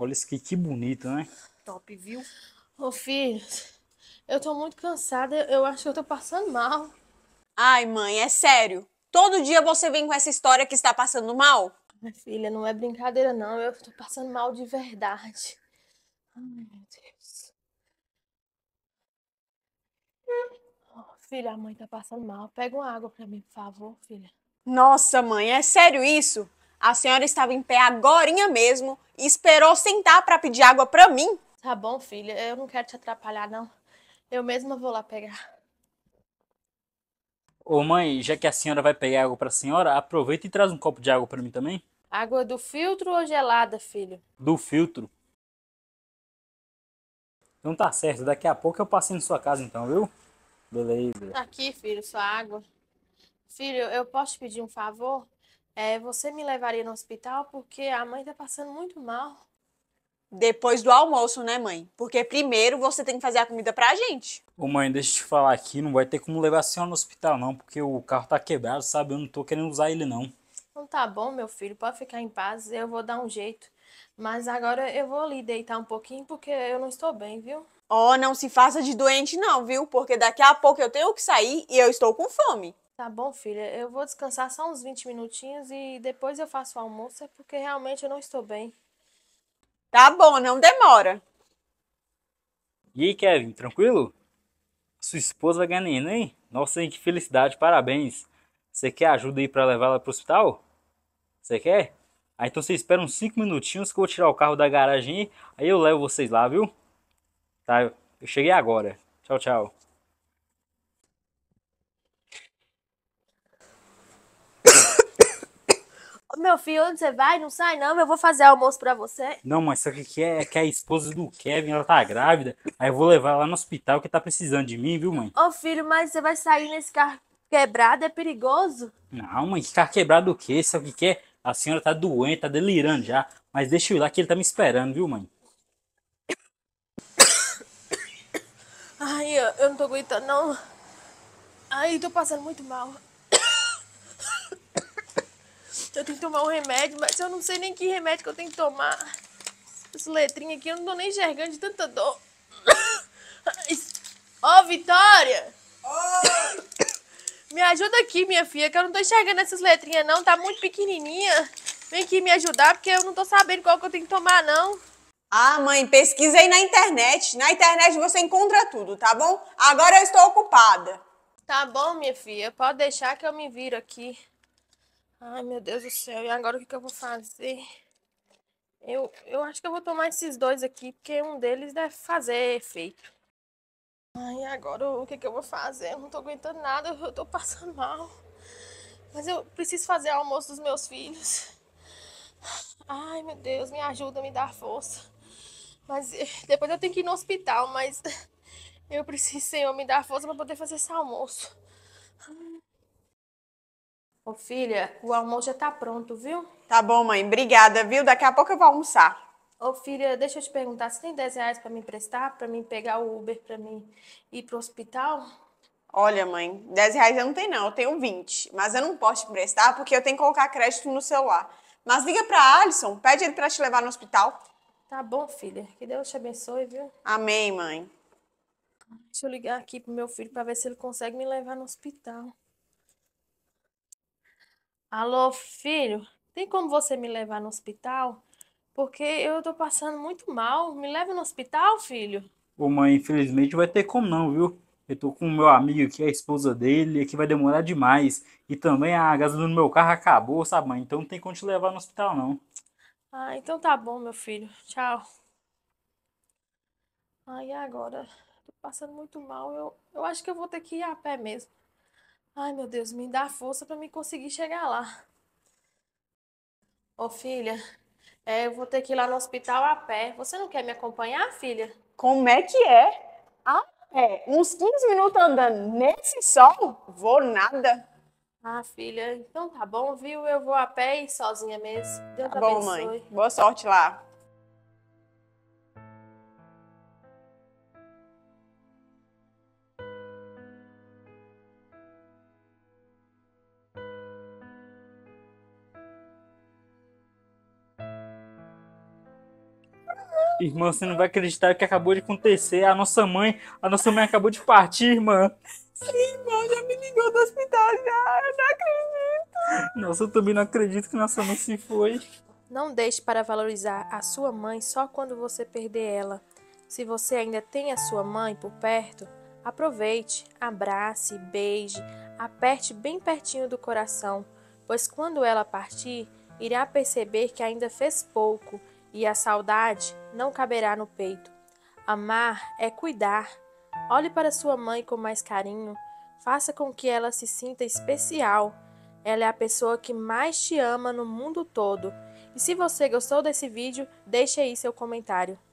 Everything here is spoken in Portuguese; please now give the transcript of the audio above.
Olha esse aqui, que bonito, né? Top, viu? Ô, filho, eu tô muito cansada. Eu acho que eu tô passando mal. Ai, mãe, é sério. Todo dia você vem com essa história que está passando mal? filha, não é brincadeira, não. Eu tô passando mal de verdade. Ai, meu Deus. Oh, filha, a mãe tá passando mal. Pega uma água pra mim, por favor, filha. Nossa, mãe, é sério isso? A senhora estava em pé agorinha mesmo e esperou sentar para pedir água para mim. Tá bom, filha, eu não quero te atrapalhar, não. Eu mesma vou lá pegar. Ô mãe, já que a senhora vai pegar água para a senhora, aproveita e traz um copo de água para mim também. Água do filtro ou gelada, filho? Do filtro. Então tá certo, daqui a pouco eu passei na sua casa então, viu? Beleza. Tá aqui, filho, sua água. Filho, eu posso te pedir um favor? é, você me levaria no hospital porque a mãe tá passando muito mal. Depois do almoço, né, mãe? Porque primeiro você tem que fazer a comida pra gente. Ô, mãe, deixa eu te falar aqui, não vai ter como levar a senhora no hospital, não, porque o carro tá quebrado, sabe? Eu não tô querendo usar ele, não. Não tá bom, meu filho, pode ficar em paz, eu vou dar um jeito. Mas agora eu vou ali deitar um pouquinho, porque eu não estou bem, viu? Oh, não se faça de doente, não, viu? Porque daqui a pouco eu tenho que sair e eu estou com fome. Tá bom, filha. Eu vou descansar só uns 20 minutinhos e depois eu faço o almoço, é porque realmente eu não estou bem. Tá bom, não demora. E aí, Kevin, tranquilo? Sua esposa vai ganhar neném, hein? Nossa, hein, que felicidade, parabéns. Você quer ajuda aí para levar ela pro hospital? Você quer? Ah, então você espera uns 5 minutinhos que eu vou tirar o carro da garagem aí eu levo vocês lá, viu? Tá, eu cheguei agora. Tchau, tchau. meu filho, onde você vai? Não sai, não, eu vou fazer almoço pra você. Não, mas sabe o que é? É que a esposa do Kevin, ela tá grávida. Aí eu vou levar ela no hospital que tá precisando de mim, viu, mãe? Ô, filho, mas você vai sair nesse carro quebrado, é perigoso. Não, mãe, carro quebrado o quê? Sabe o que é? A senhora tá doente, tá delirando já. Mas deixa eu ir lá que ele tá me esperando, viu, mãe? Ai, eu não tô aguentando, não. Ai, tô passando muito mal. Eu tenho que tomar um remédio, mas eu não sei nem que remédio que eu tenho que tomar. Essa letrinha aqui, eu não tô nem enxergando de tanta dor. Ó, oh, Vitória! Oi! Me ajuda aqui, minha filha, que eu não tô enxergando essas letrinhas, não. Tá muito pequenininha. Vem aqui me ajudar, porque eu não tô sabendo qual que eu tenho que tomar, não. Ah, mãe, pesquisei na internet. Na internet você encontra tudo, tá bom? Agora eu estou ocupada. Tá bom, minha filha. Pode deixar que eu me viro aqui. Ai, meu Deus do céu. E agora o que, que eu vou fazer? Eu, eu acho que eu vou tomar esses dois aqui, porque um deles deve fazer efeito. Ai, agora o que, que eu vou fazer? Eu não tô aguentando nada, eu tô passando mal. Mas eu preciso fazer almoço dos meus filhos. Ai, meu Deus, me ajuda, me dá força. Mas eh, depois eu tenho que ir no hospital, mas eu preciso, Senhor, me dar força para poder fazer esse almoço. Ô filha, o almoço já tá pronto, viu? Tá bom, mãe. Obrigada, viu? Daqui a pouco eu vou almoçar. Ô filha, deixa eu te perguntar, você tem 10 reais pra me emprestar? Pra mim pegar o Uber, pra mim ir pro hospital? Olha, mãe, 10 reais eu não tenho não, eu tenho 20. Mas eu não posso te emprestar porque eu tenho que colocar crédito no celular. Mas liga pra Alisson, pede ele pra te levar no hospital. Tá bom, filha. Que Deus te abençoe, viu? Amém, mãe. Deixa eu ligar aqui pro meu filho pra ver se ele consegue me levar no hospital. Alô, filho, tem como você me levar no hospital? Porque eu tô passando muito mal. Me leva no hospital, filho? Ô, mãe, infelizmente vai ter como não, viu? Eu tô com o meu amigo aqui, a esposa dele, aqui vai demorar demais. E também a gasolina do meu carro acabou, sabe, mãe? Então não tem como te levar no hospital, não. Ah, então tá bom, meu filho. Tchau. Ai, agora? Tô passando muito mal. Eu, eu acho que eu vou ter que ir a pé mesmo. Ai, meu Deus, me dá força para me conseguir chegar lá. Ô, filha, é, eu vou ter que ir lá no hospital a pé. Você não quer me acompanhar, filha? Como é que é? A pé. Uns 15 minutos andando nesse sol, vou nada. Ah, filha, então tá bom, viu? Eu vou a pé e sozinha mesmo. Deus tá abençoe. bom, mãe. Boa sorte lá. Irmã, você não vai acreditar o que acabou de acontecer. A nossa mãe, a nossa mãe acabou de partir, irmã. Sim, irmã, já me ligou do hospital já. Eu não acredito. Nossa, eu também não acredito que nossa mãe se foi. Não deixe para valorizar a sua mãe só quando você perder ela. Se você ainda tem a sua mãe por perto, aproveite, abrace, beije, aperte bem pertinho do coração, pois quando ela partir, irá perceber que ainda fez pouco e a saudade não caberá no peito. Amar é cuidar. Olhe para sua mãe com mais carinho, faça com que ela se sinta especial. Ela é a pessoa que mais te ama no mundo todo. E se você gostou desse vídeo, deixe aí seu comentário.